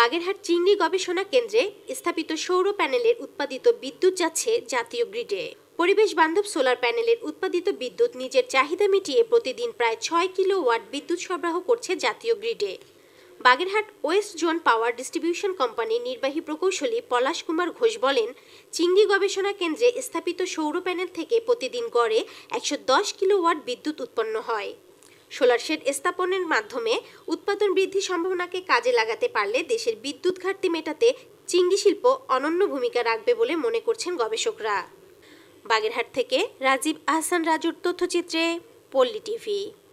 বাগেরহাট চিংড়ি গবেষণা কেন্দ্রে স্থাপিত সৌর প্যানেলের উৎপাদিত বিদ্যুৎ যাচ্ছে জাতীয় গ্রিডে পরিবেশ বান্ধব সোলার প্যানেলের উৎপাদিত বিদ্যুৎ নিজের চাহিদা মিটিয়ে প্রতিদিন প্রায় ছয় কিলো ওয়াট বিদ্যুৎ সরবরাহ করছে জাতীয় গ্রিডে Bagerhat west zone power distribution কোম্পানির নির্বাহী প্রকৌশলী পলাশ কুমার ঘোষ বলেন চিংড়ি গবেষণা কেন্দ্রে স্থাপিত সৌর প্যানেল থেকে প্রতিদিন গড়ে একশো দশ কিলোওয়াট বিদ্যুৎ উৎপন্ন হয় সোলার শেড স্থাপনের মাধ্যমে উৎপাদন বৃদ্ধি সম্ভাবনাকে কাজে লাগাতে পারলে দেশের বিদ্যুৎ ঘাটতি মেটাতে চিংড়ি শিল্প অনন্য ভূমিকা রাখবে বলে মনে করছেন গবেষকরা বাগেরহাট থেকে রাজীব আহসান রাজুর তথ্যচিত্রে পল্লী টিভি